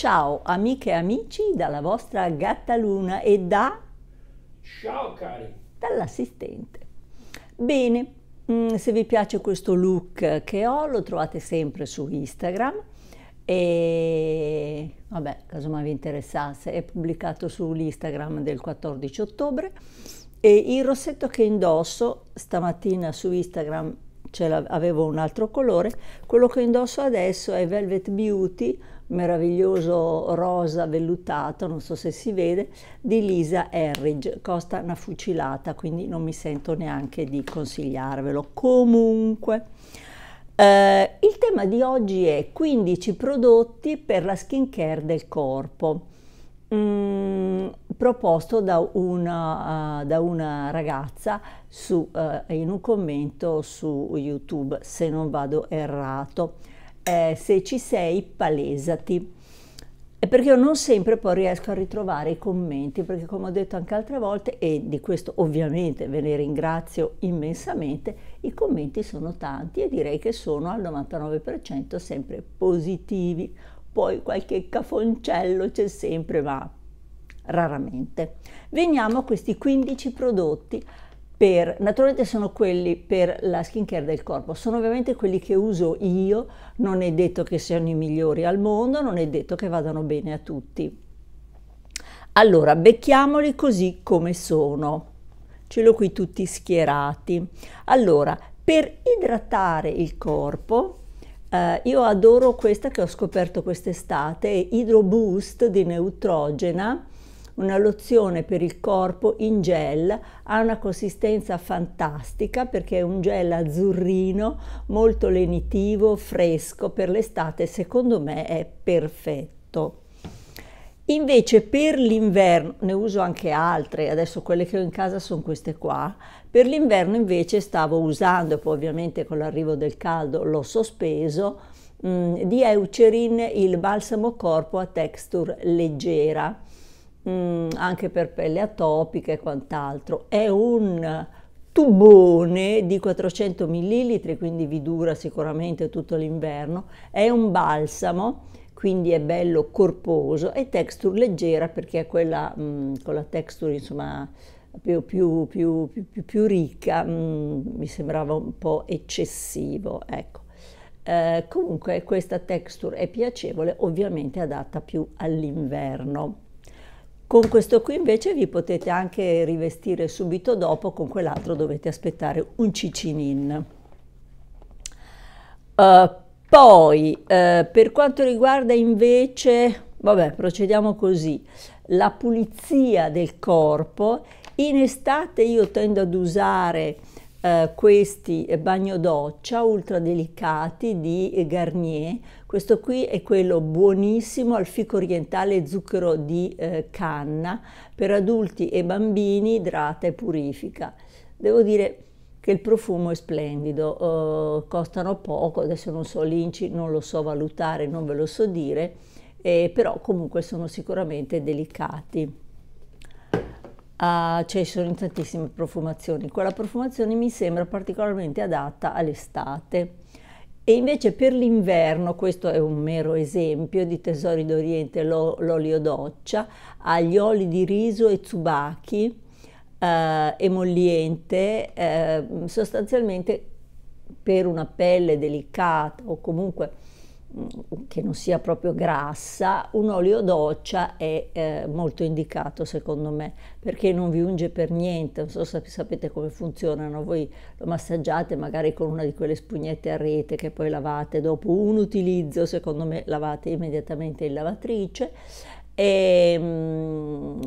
Ciao amiche e amici dalla vostra Gattaluna e da... Ciao cari! Dall'assistente. Bene, mm, se vi piace questo look che ho lo trovate sempre su Instagram e vabbè, casomai vi interessasse, è pubblicato sull'Instagram del 14 ottobre e il rossetto che indosso stamattina su Instagram avevo un altro colore, quello che indosso adesso è Velvet Beauty meraviglioso rosa vellutato, non so se si vede, di Lisa Herridge, costa una fucilata, quindi non mi sento neanche di consigliarvelo. Comunque, eh, il tema di oggi è 15 prodotti per la skincare del corpo. Mm, proposto da una, uh, da una ragazza su, uh, in un commento su YouTube, se non vado errato eh, se ci sei palesati. È perché io non sempre poi riesco a ritrovare i commenti, perché come ho detto anche altre volte, e di questo ovviamente ve ne ringrazio immensamente, i commenti sono tanti e direi che sono al 99% sempre positivi. Poi qualche cafoncello c'è sempre, ma raramente. Veniamo a questi 15 prodotti per, naturalmente sono quelli per la skincare del corpo, sono ovviamente quelli che uso io, non è detto che siano i migliori al mondo, non è detto che vadano bene a tutti. Allora, becchiamoli così come sono. Ce l'ho qui tutti schierati. Allora, per idratare il corpo, eh, io adoro questa che ho scoperto quest'estate, Hydro Boost di Neutrogena, una lozione per il corpo in gel, ha una consistenza fantastica perché è un gel azzurrino, molto lenitivo, fresco per l'estate, secondo me è perfetto. Invece per l'inverno, ne uso anche altre, adesso quelle che ho in casa sono queste qua, per l'inverno invece stavo usando, poi ovviamente con l'arrivo del caldo l'ho sospeso, mh, mm, di Eucerin il balsamo corpo a texture leggera Mm, anche per pelle atopica e quant'altro. È un tubone di 400 ml, quindi vi dura sicuramente tutto l'inverno. È un balsamo, quindi è bello corposo e texture leggera perché è quella mh, mm, con la texture insomma più, più, più, più ricca, mh, mm, mi sembrava un po' eccessivo, ecco. Eh, comunque questa texture è piacevole, ovviamente adatta più all'inverno. Con questo qui invece vi potete anche rivestire subito dopo, con quell'altro dovete aspettare un cicinin. Uh, poi, uh, per quanto riguarda invece, vabbè, procediamo così, la pulizia del corpo, in estate io tendo ad usare Uh, questi bagno doccia ultra delicati di Garnier questo qui è quello buonissimo al fico orientale e zucchero di eh, canna per adulti e bambini, idrata e purifica. Devo dire che il profumo è splendido, eh, costano poco, adesso non so l'inci, non lo so valutare, non ve lo so dire, eh, però comunque sono sicuramente delicati. Ah, cioè, ci cioè sono tantissime profumazioni. Quella profumazione mi sembra particolarmente adatta all'estate. E invece per l'inverno, questo è un mero esempio di Tesori d'Oriente, l'olio doccia, agli oli di riso e tsubaki, eh, emolliente, eh, sostanzialmente per una pelle delicata o comunque Mm, che non sia proprio grassa, un olio doccia è eh, molto indicato secondo me, perché non vi unge per niente, non so se sapete come funzionano, voi lo massaggiate magari con una di quelle spugnette a rete che poi lavate dopo un utilizzo, secondo me lavate immediatamente in lavatrice, e, ehm,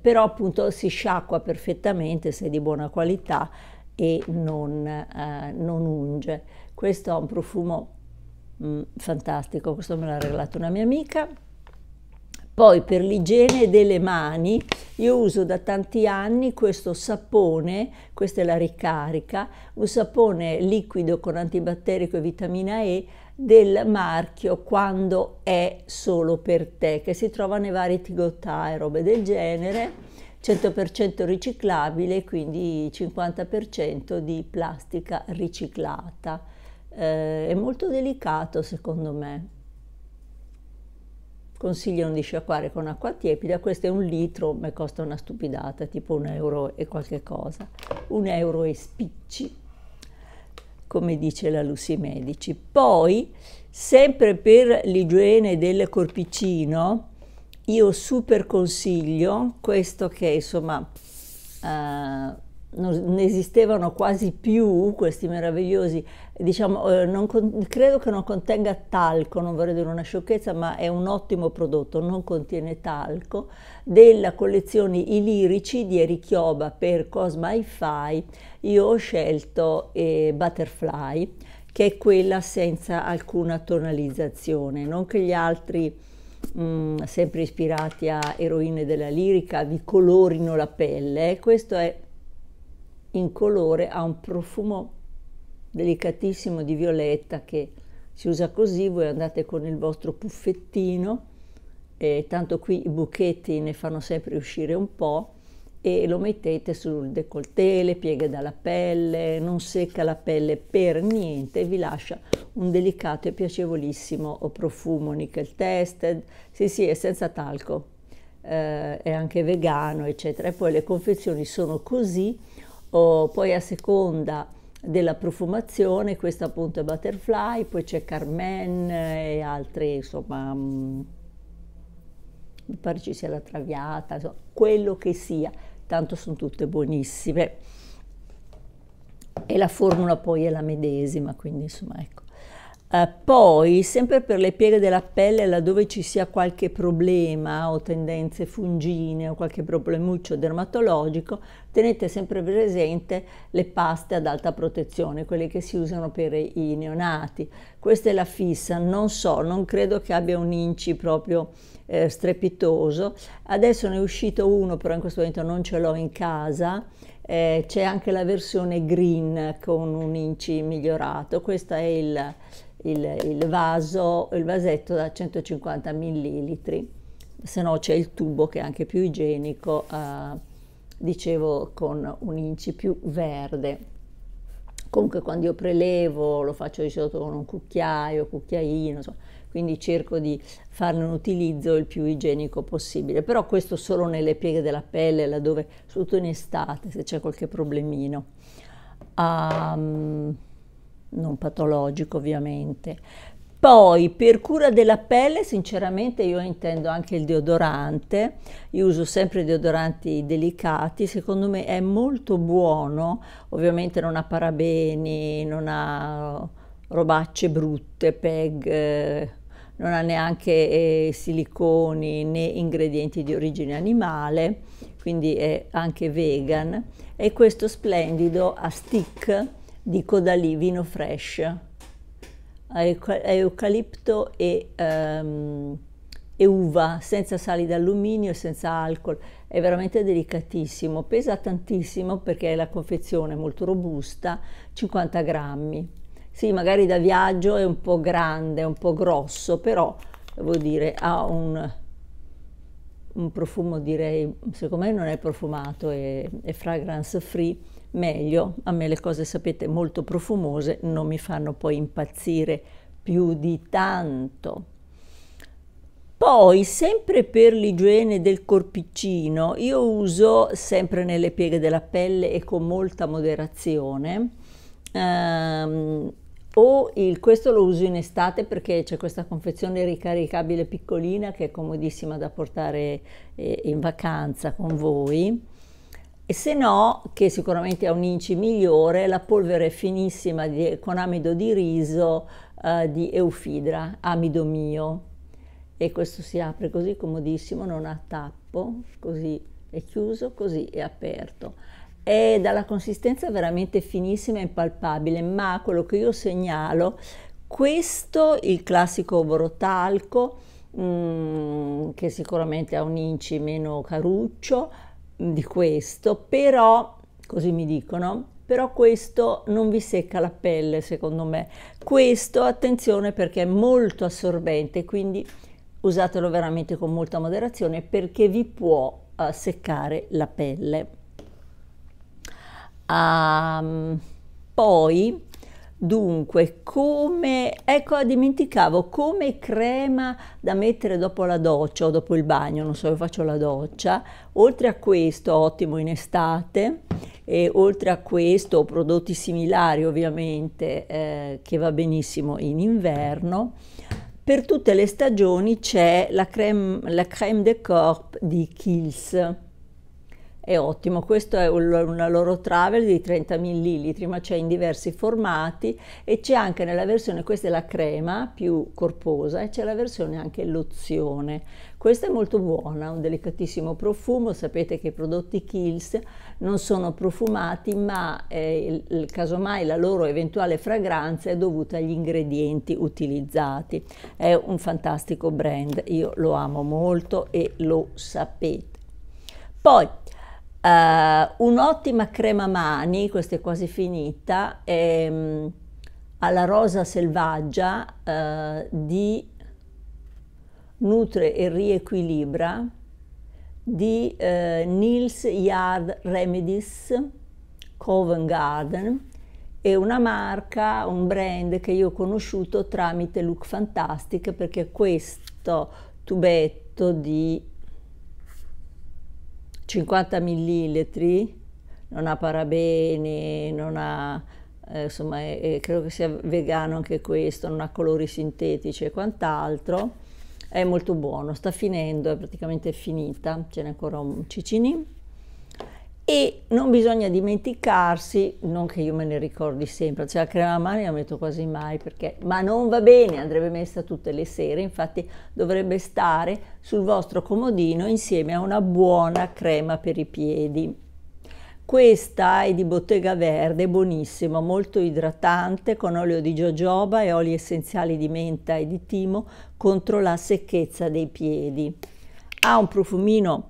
però appunto si sciacqua perfettamente se è di buona qualità e non, eh, non unge. Questo ha un profumo mh, mm, fantastico, questo me l'ha regalato una mia amica. Poi per l'igiene delle mani io uso da tanti anni questo sapone, questa è la ricarica, un sapone liquido con antibatterico e vitamina E del marchio Quando è solo per te, che si trova nei vari tigotà e robe del genere, 100% riciclabile, quindi 50% di plastica riciclata eh, è molto delicato secondo me. Consigliano di sciacquare con acqua tiepida, questo è un litro, ma costa una stupidata, tipo un euro e qualche cosa, un euro e spicci, come dice la Lucy Medici. Poi, sempre per l'igiene del corpicino, io super consiglio questo che insomma... Uh, non esistevano quasi più questi meravigliosi, diciamo, eh, non con, credo che non contenga talco, non vorrei dire una sciocchezza, ma è un ottimo prodotto, non contiene talco, della collezione I Lirici di Erichioba per Cosma Hi-Fi, io ho scelto eh, Butterfly, che è quella senza alcuna tonalizzazione, non che gli altri... Mh, mm, sempre ispirati a eroine della lirica, vi colorino la pelle, eh, questo è incolore, ha un profumo delicatissimo di violetta che si usa così, voi andate con il vostro puffettino, eh, tanto qui i buchetti ne fanno sempre uscire un po', e lo mettete sul décolleté, le pieghe dalla pelle, non secca la pelle per niente, vi lascia un delicato e piacevolissimo profumo nickel tested, sì sì è senza talco, eh, è anche vegano eccetera e poi le confezioni sono così oh, poi a seconda della profumazione, questa appunto è Butterfly, poi c'è Carmen e altri, insomma, mh, mm, mi pare ci sia la Traviata, insomma, quello che sia, tanto sono tutte buonissime. E la formula poi è la medesima, quindi insomma, ecco. Eh, poi, sempre per le pieghe della pelle, laddove ci sia qualche problema o tendenze fungine o qualche problemuccio dermatologico, tenete sempre presente le paste ad alta protezione, quelle che si usano per i neonati. Questa è la fissa, non so, non credo che abbia un inci proprio eh, strepitoso. Adesso ne è uscito uno, però in questo momento non ce l'ho in casa. Eh, c'è anche la versione green con un inci migliorato. Questa è il il, il, vaso, il vasetto da 150 millilitri, se no c'è il tubo che è anche più igienico, eh, dicevo con un inci più verde. Comunque quando io prelevo lo faccio di solito con un cucchiaio, cucchiaino, insomma, quindi cerco di farne un utilizzo il più igienico possibile. Però questo solo nelle pieghe della pelle, laddove, soprattutto in estate, se c'è qualche problemino. Um, non patologico ovviamente. Poi per cura della pelle sinceramente io intendo anche il deodorante, io uso sempre deodoranti delicati, secondo me è molto buono, ovviamente non ha parabeni, non ha robacce brutte, PEG, eh, non ha neanche eh, siliconi né ingredienti di origine animale, quindi è anche vegan e questo splendido a stick di Codalì, vino fresh, eucalipto e, um, e uva, senza sali d'alluminio e senza alcol. È veramente delicatissimo, pesa tantissimo perché la confezione è molto robusta, 50 grammi. Sì, magari da viaggio è un po' grande, un po' grosso, però devo dire ha un, un profumo, direi, secondo me non è profumato, è, è fragrance free meglio. A me le cose, sapete, molto profumose non mi fanno poi impazzire più di tanto. Poi, sempre per l'igiene del corpicino, io uso sempre nelle pieghe della pelle e con molta moderazione. Ehm, o il, questo lo uso in estate perché c'è questa confezione ricaricabile piccolina che è comodissima da portare eh, in vacanza con voi e se no, che sicuramente è un inci migliore, la polvere finissima di, con amido di riso eh, di Eufidra, amido mio. E questo si apre così comodissimo, non ha tappo, così è chiuso, così è aperto. È dalla consistenza veramente finissima e impalpabile, ma quello che io segnalo, questo, il classico borotalco, mh, mm, che sicuramente ha un inci meno caruccio, di questo, però, così mi dicono, però questo non vi secca la pelle secondo me. Questo, attenzione perché è molto assorbente, quindi usatelo veramente con molta moderazione perché vi può uh, seccare la pelle. Um, poi Dunque, come, ecco, dimenticavo, come crema da mettere dopo la doccia o dopo il bagno, non so, io faccio la doccia. Oltre a questo, ottimo in estate, e oltre a questo, prodotti similari ovviamente, eh, che va benissimo in inverno. Per tutte le stagioni c'è la creme, la creme de corps di Kiehl's è ottimo. Questo è una loro travel di 30 ml, ma c'è in diversi formati e c'è anche nella versione, questa è la crema più corposa e c'è la versione anche lozione. Questa è molto buona, un delicatissimo profumo, sapete che i prodotti Kills non sono profumati ma eh, il, casomai la loro eventuale fragranza è dovuta agli ingredienti utilizzati. È un fantastico brand, io lo amo molto e lo sapete. Poi Uh, un'ottima crema mani, questa è quasi finita, ehm, alla rosa selvaggia uh, di Nutre e Riequilibra di uh, Nils Yard Remedies Covent Garden è una marca, un brand che io ho conosciuto tramite Look Fantastic perché questo tubetto di 50 millilitri, non ha parabeni, non ha, eh, insomma, è, è, credo che sia vegano anche questo, non ha colori sintetici e quant'altro. È molto buono, sta finendo, è praticamente finita, ce n'è ancora un cicinino e non bisogna dimenticarsi, non che io me ne ricordi sempre, cioè la crema a mani la metto quasi mai perché, ma non va bene, andrebbe messa tutte le sere, infatti dovrebbe stare sul vostro comodino insieme a una buona crema per i piedi. Questa è di Bottega Verde, buonissima, molto idratante, con olio di jojoba e oli essenziali di menta e di timo contro la secchezza dei piedi. Ha un profumino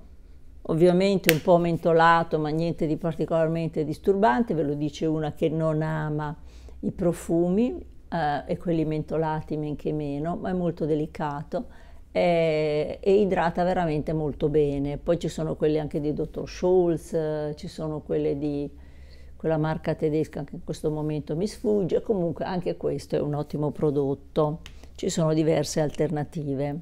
Ovviamente un po' mentolato, ma niente di particolarmente disturbante, ve lo dice una che non ama i profumi eh, e quelli mentolati men che meno, ma è molto delicato eh, e idrata veramente molto bene. Poi ci sono quelli anche di Dr. Schulz, ci sono quelle di quella marca tedesca che in questo momento mi sfugge, comunque anche questo è un ottimo prodotto, ci sono diverse alternative.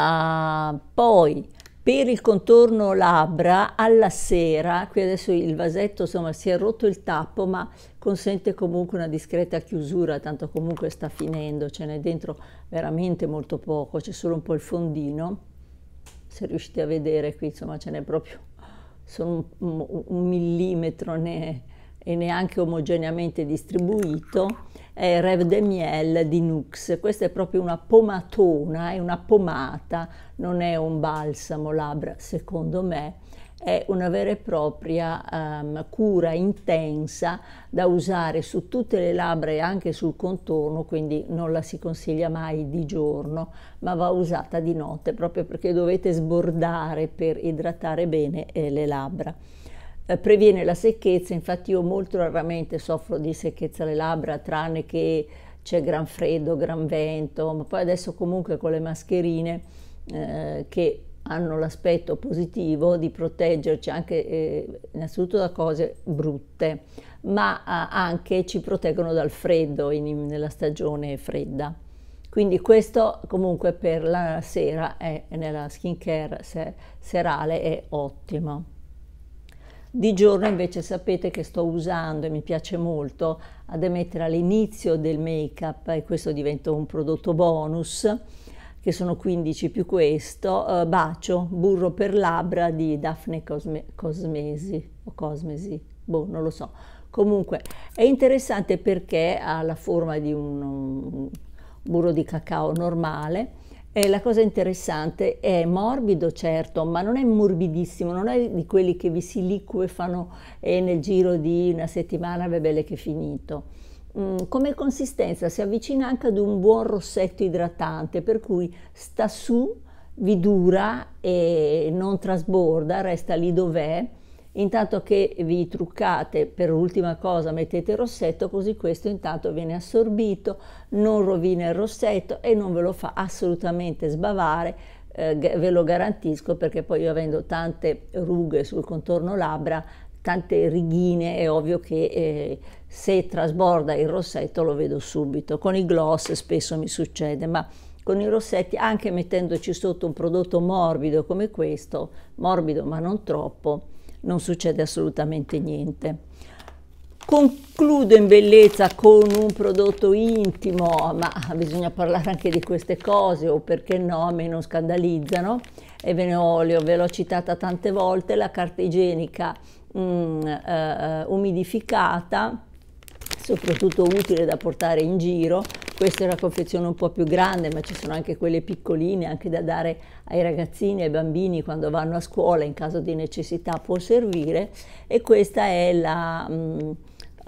Ah, poi per il contorno labbra alla sera, qui adesso il vasetto insomma si è rotto il tappo ma consente comunque una discreta chiusura, tanto comunque sta finendo, ce n'è dentro veramente molto poco, c'è solo un po' il fondino, se riuscite a vedere qui insomma ce n'è proprio solo un, un millimetro ne, e neanche omogeneamente distribuito eh, Rêve de Miel di Nux. Questa è proprio una pomatona, è una pomata, non è un balsamo labbra, secondo me è una vera e propria um, cura intensa da usare su tutte le labbra e anche sul contorno, quindi non la si consiglia mai di giorno, ma va usata di notte proprio perché dovete sbordare per idratare bene eh, le labbra. Eh, previene la secchezza, infatti io molto raramente soffro di secchezza alle labbra, tranne che c'è gran freddo, gran vento, ma poi adesso comunque con le mascherine eh, che hanno l'aspetto positivo di proteggerci anche eh, innanzitutto da cose brutte, ma eh, anche ci proteggono dal freddo in, in, nella stagione fredda. Quindi questo comunque per la sera e nella skincare se serale è ottimo. Di giorno invece sapete che sto usando e mi piace molto ad emettere all'inizio del make up e questo diventa un prodotto bonus che sono 15 più questo, eh, bacio, burro per labbra di Daphne Cosme Cosmesi o Cosmesi, boh non lo so. Comunque è interessante perché ha la forma di un, un burro di cacao normale eh, la cosa interessante è morbido, certo, ma non è morbidissimo, non è di quelli che vi si liquefano e eh, nel giro di una settimana ve che è finito mm, come consistenza si avvicina anche ad un buon rossetto idratante, per cui sta su, vi dura e non trasborda, resta lì dov'è intanto che vi truccate per ultima cosa mettete il rossetto così questo intanto viene assorbito non rovina il rossetto e non ve lo fa assolutamente sbavare eh, ve lo garantisco perché poi io avendo tante rughe sul contorno labbra tante righine è ovvio che eh, se trasborda il rossetto lo vedo subito con i gloss spesso mi succede ma con i rossetti anche mettendoci sotto un prodotto morbido come questo morbido ma non troppo non succede assolutamente niente. Concludo in bellezza con un prodotto intimo, ma bisogna parlare anche di queste cose o perché no, a me non scandalizzano e ve ne ho, ve l'ho citata tante volte, la carta igienica mh, mm, eh, eh, umidificata soprattutto utile da portare in giro. Questa è una confezione un po' più grande, ma ci sono anche quelle piccoline, anche da dare ai ragazzini ai bambini quando vanno a scuola, in caso di necessità può servire. E questa è la... Mh, mm, eh,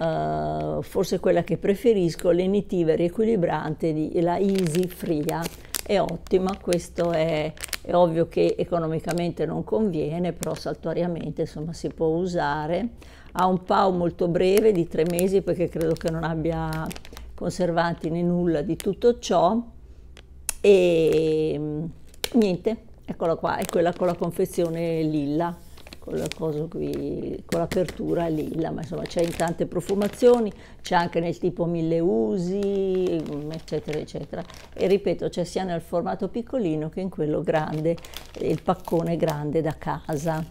Uh, forse quella che preferisco, l'enitiva riequilibrante di la Easy Fria. È ottima, questo è, è, ovvio che economicamente non conviene, però saltuariamente insomma si può usare ha un PAU molto breve di tre mesi perché credo che non abbia conservanti né nulla di tutto ciò e mm, niente, eccola qua, è quella con la confezione lilla con la cosa qui, con l'apertura lilla, ma insomma c'è in tante profumazioni, c'è anche nel tipo mille usi, mm, eccetera, eccetera. E ripeto, c'è sia nel formato piccolino che in quello grande, il paccone grande da casa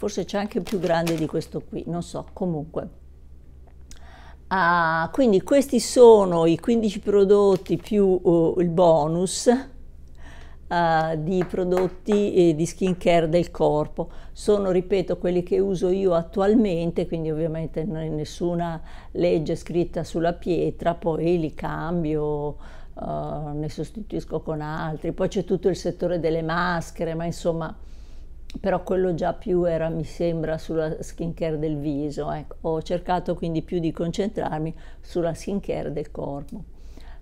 forse c'è anche più grande di questo qui, non so, comunque. Ah, quindi questi sono i 15 prodotti più oh, il bonus uh, di prodotti eh, di skincare del corpo. Sono, ripeto, quelli che uso io attualmente, quindi ovviamente non è nessuna legge scritta sulla pietra, poi li cambio, uh, ne sostituisco con altri. Poi c'è tutto il settore delle maschere, ma insomma però quello già più era, mi sembra, sulla skincare del viso. Ecco. Ho cercato quindi più di concentrarmi sulla skincare del corpo,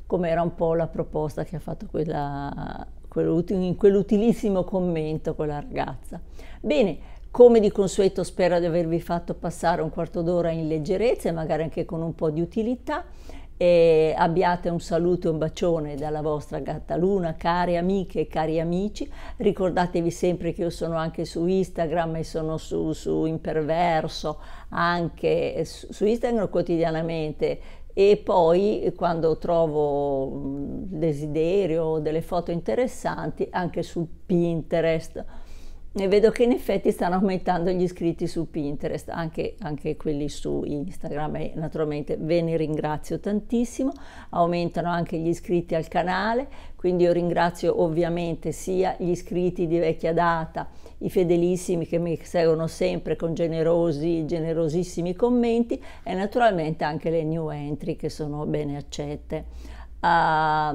come era un po' la proposta che ha fatto quella, in quell'utilissimo commento quella ragazza. Bene, come di consueto spero di avervi fatto passare un quarto d'ora in leggerezza e magari anche con un po' di utilità e abbiate un saluto e un bacione dalla vostra gatta luna care amiche e cari amici. Ricordatevi sempre che io sono anche su Instagram e sono su, su Imperverso, anche su Instagram quotidianamente e poi quando trovo mm, desiderio o delle foto interessanti anche su Pinterest e vedo che in effetti stanno aumentando gli iscritti su Pinterest, anche, anche quelli su Instagram e naturalmente ve ne ringrazio tantissimo, aumentano anche gli iscritti al canale, quindi io ringrazio ovviamente sia gli iscritti di vecchia data, i fedelissimi che mi seguono sempre con generosi, generosissimi commenti e naturalmente anche le new entry che sono bene accette. Uh,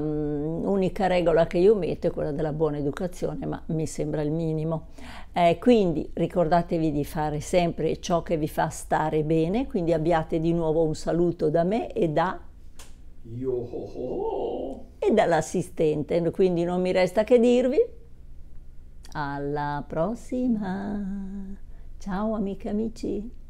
unica regola che io metto è quella della buona educazione, ma mi sembra il minimo. Eh, quindi ricordatevi di fare sempre ciò che vi fa stare bene, quindi abbiate di nuovo un saluto da me e da... Yo. E dall'assistente, quindi non mi resta che dirvi alla prossima. Ciao amiche amici.